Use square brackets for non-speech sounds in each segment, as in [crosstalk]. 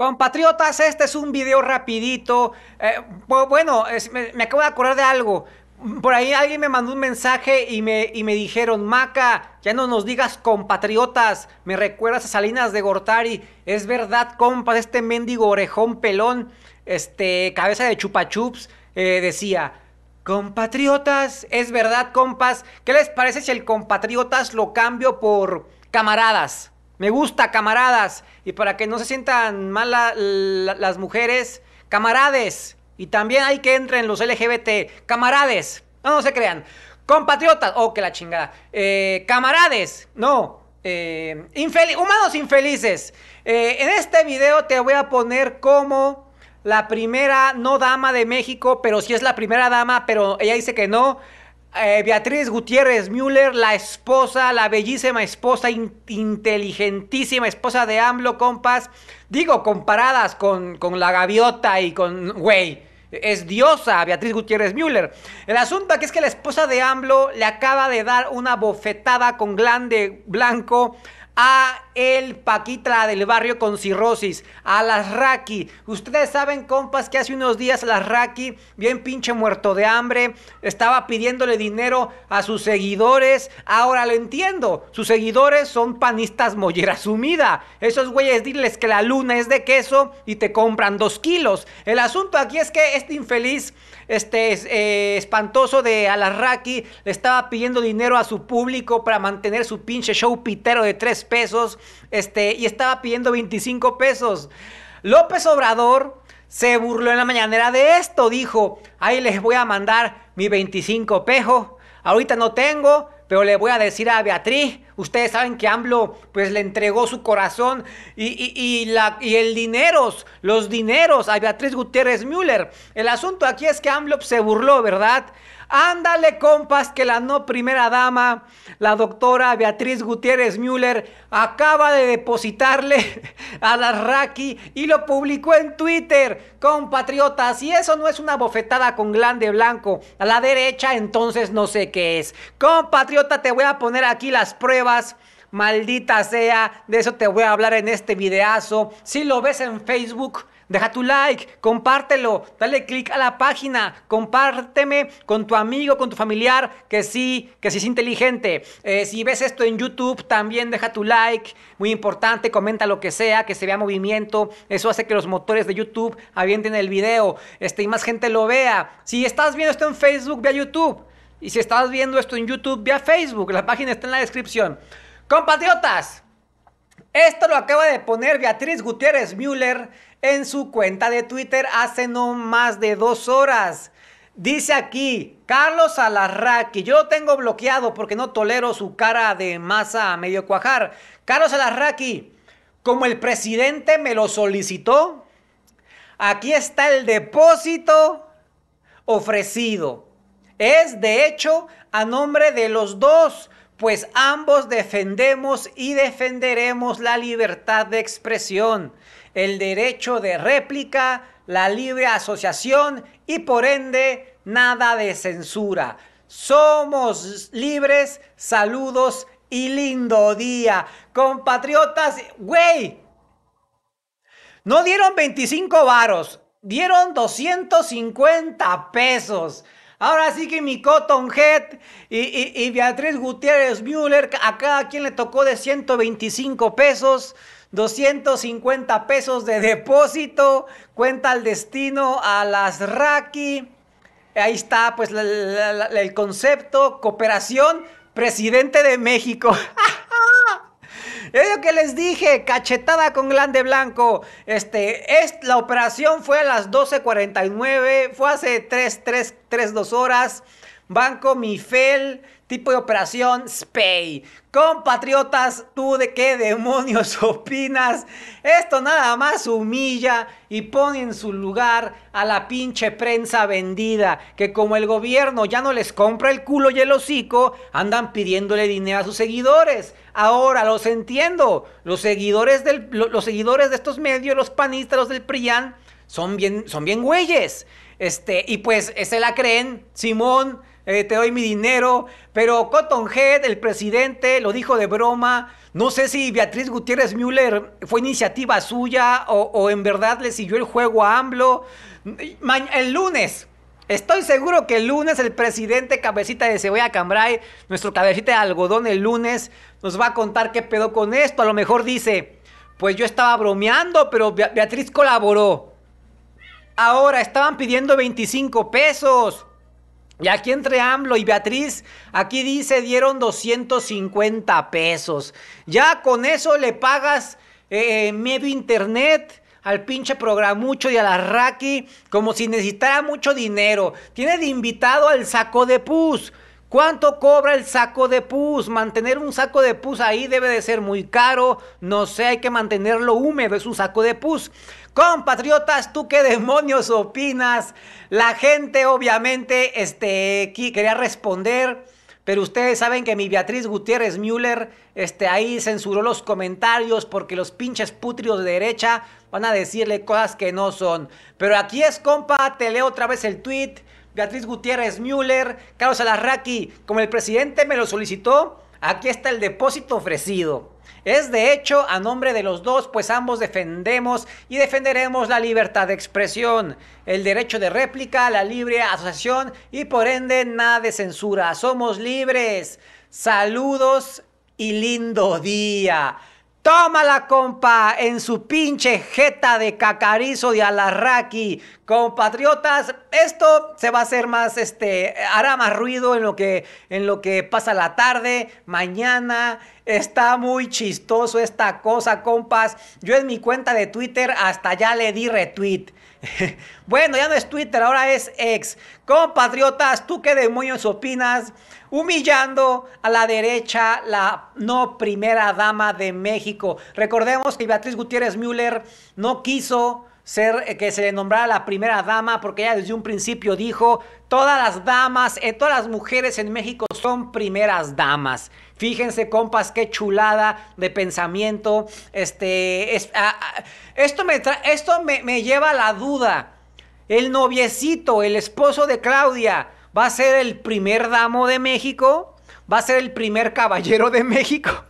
Compatriotas, este es un video rapidito. Eh, bueno, me, acabo de acordar de algo. Por ahí alguien me mandó un mensaje y me, y me dijeron, Maca, ya no nos digas compatriotas, me recuerdas a Salinas de Gortari. Es verdad, compas, este mendigo orejón pelón, este, cabeza de chupachups, eh, decía, compatriotas, es verdad, compas, ¿qué les parece si el compatriotas lo cambio por camaradas? Me gusta, camaradas. Y para que no se sientan mal las mujeres, camarades. Y también hay que entren los LGBT. Camarades. No, se crean. Compatriotas. Oh, que la chingada. Eh, camarades. No. Eh, humanos infelices. Eh, en este video te voy a poner como la primera no dama de México, pero si es la primera dama, pero ella dice que no. Eh, Beatriz Gutiérrez Müller, la esposa, la bellísima esposa, inteligentísima esposa de AMLO, compas. Digo, comparadas con, con la gaviota y con, güey, es diosa Beatriz Gutiérrez Müller. El asunto aquí es que la esposa de AMLO le acaba de dar una bofetada con glande blanco a el paquita del barrio con cirrosis, a las Raki. Ustedes saben, compas, que hace unos días las Raki, bien pinche muerto de hambre, estaba pidiéndole dinero a sus seguidores. Ahora lo entiendo, sus seguidores son panistas mollera sumida. Esos güeyes diles que la luna es de queso y te compran dos kilos. El asunto aquí es que este infeliz, este eh, espantoso de raki le estaba pidiendo dinero a su público para mantener su pinche show pitero de tres pesos este, y estaba pidiendo 25 pesos. López Obrador se burló en la mañanera de esto. Dijo, ahí les voy a mandar mi 25 pejo. Ahorita no tengo, pero le voy a decir a Beatriz, ustedes saben que AMLO pues le entregó su corazón y, y, la, y el dinero, los dineros a Beatriz Gutiérrez Müller. El asunto aquí es que AMLO se burló, ¿verdad? Ándale, compas, que la no primera dama, la doctora Beatriz Gutiérrez Müller, acaba de depositarle [laughs] a la Raki y lo publicó en Twitter. Compatriotas, y eso no es una bofetada con glande blanco a la derecha, entonces no sé qué es. Compatriota, te voy a poner aquí las pruebas. Maldita sea, de eso te voy a hablar en este videazo. Si lo ves en Facebook, deja tu like, compártelo, dale click a la página, compárteme con tu amigo, con tu familiar, que sí, que sí es inteligente. Eh, si ves esto en YouTube, también deja tu like, muy importante, comenta lo que sea, que se vea movimiento, eso hace que los motores de YouTube avienten el video, este, y más gente lo vea. Si estás viendo esto en Facebook, ve a YouTube. Y si estás viendo esto en YouTube, ve a Facebook, la página está en la descripción. Compatriotas, esto lo acaba de poner Beatriz Gutiérrez Müller en su cuenta de Twitter hace no más de dos horas. Dice aquí, Carlos Alarraqui, yo lo tengo bloqueado porque no tolero su cara de masa a medio cuajar. Carlos Alarraqui, como el presidente me lo solicitó, aquí está el depósito ofrecido. Es de hecho a nombre de los dos pues ambos defendemos y defenderemos la libertad de expresión, el derecho de réplica, la libre asociación y por ende nada de censura. Somos libres, saludos y lindo día. Compatriotas, güey, no dieron 25 varos, dieron 250 pesos. Ahora sí que mi Cotton Head y, Beatriz Gutiérrez Müller, a cada quien le tocó de 125 pesos. 250 pesos de depósito, cuenta al destino a las Raki. Ahí está, pues, el concepto, cooperación, presidente de México. [laughs] Es lo que les dije, cachetada con glande blanco. Este, la operación fue a las 12.49, fue hace 3, 3, 3, 2 horas. Banco Mifel tipo de operación SPAY. Compatriotas, ¿tú de qué demonios [laughs] opinas? Esto nada más humilla y pone en su lugar a la pinche prensa vendida, que como el gobierno ya no les compra el culo y el hocico, andan pidiéndole dinero a sus seguidores. Ahora los entiendo, los seguidores, los seguidores de estos medios, los panistas, los del PRIAN, son bien, son bien güeyes. Este, y pues se la creen, Simón eh, te doy mi dinero. Pero Cottonhead, el presidente, lo dijo de broma. No sé si Beatriz Gutiérrez Müller fue iniciativa suya o, en verdad le siguió el juego a AMLO. el lunes, Estoy seguro que el lunes el presidente cabecita de cebolla Cambrai, nuestro cabecita de algodón el lunes, nos va a contar qué pedo con esto. A lo mejor dice, pues yo estaba bromeando, pero Beatriz colaboró. Ahora estaban pidiendo 25 pesos. Y aquí entre AMLO y Beatriz, aquí dice dieron 250 pesos. Ya con eso le pagas eh, medio internet al pinche programucho y a la Raki como si necesitara mucho dinero. Tiene de invitado al saco de pus. ¿Cuánto cobra el saco de pus? Mantener un saco de pus ahí debe de ser muy caro. No sé, hay que mantenerlo húmedo, es un saco de pus. Compatriotas, ¿tú qué demonios opinas? La gente obviamente este, quería responder, pero ustedes saben que mi Beatriz Gutiérrez Müller este, ahí censuró los comentarios porque los pinches putrios de derecha van a decirle cosas que no son. Pero aquí es, compa, te leo otra vez el tweet. Beatriz Gutiérrez Müller, Carlos Alarraqui, como el presidente me lo solicitó, aquí está el depósito ofrecido. Es de hecho a nombre de los dos, pues ambos defendemos y defenderemos la libertad de expresión, el derecho de réplica, la libre asociación y por ende nada de censura. Somos libres. Saludos y lindo día. Tómala, compa, en su pinche jeta de cacarizo de alarraqui. Compatriotas, esto se va a hacer más, este, hará más ruido en lo que, en lo que pasa la tarde, mañana. Está muy chistoso esta cosa, compas. Yo en mi cuenta de Twitter hasta ya le di retweet. [laughs] bueno, ya no es Twitter, ahora es ex. Compatriotas, ¿tú qué demonios opinas? Humillando a la derecha la no primera dama de México. Recordemos que Beatriz Gutiérrez Müller no quiso ser eh, que se le nombrara la primera dama, porque ella desde un principio dijo, todas las damas, eh, todas las mujeres en México son primeras damas. Fíjense, compas, qué chulada de pensamiento. Este, ah, ah, esto, me, esto me lleva a la duda. El noviecito, el esposo de Claudia, ¿va a ser el primer damo de México? ¿Va a ser el primer caballero de México? [laughs]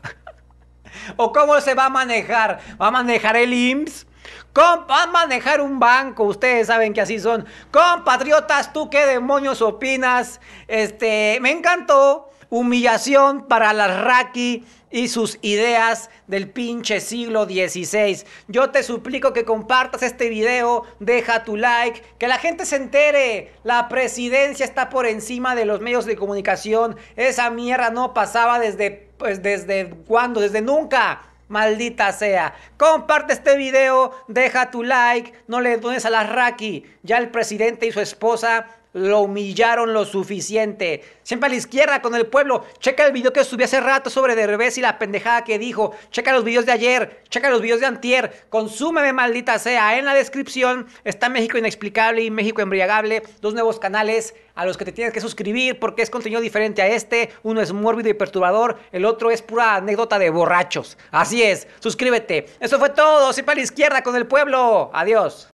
¿O cómo se va a manejar? ¿Va a manejar el IMSS? Compa, manejar un banco, ustedes saben que así son. Compatriotas, ¿tú qué demonios opinas? Este, me encantó. Humillación para las Raki y sus ideas del pinche siglo XVI. Yo te suplico que compartas este video, deja tu like, que la gente se entere. La presidencia está por encima de los medios de comunicación. Esa mierda no pasaba desde, pues, desde cuándo, desde nunca. Maldita sea. Comparte este video, deja tu like, no le dones a la Raki. Ya el presidente y su esposa lo humillaron lo suficiente. Siempre a la izquierda con el pueblo. Checa el video que subí hace rato sobre Derbez y la pendejada que dijo. Checa los videos de ayer. Checa los videos de antier. Consúmeme, maldita sea. En la descripción está México Inexplicable y México Embriagable. Dos nuevos canales a los que te tienes que suscribir porque es contenido diferente a este. Uno es mórbido y perturbador. El otro es pura anécdota de borrachos. Así es. Suscríbete. Eso fue todo. Siempre a la izquierda con el pueblo. Adiós.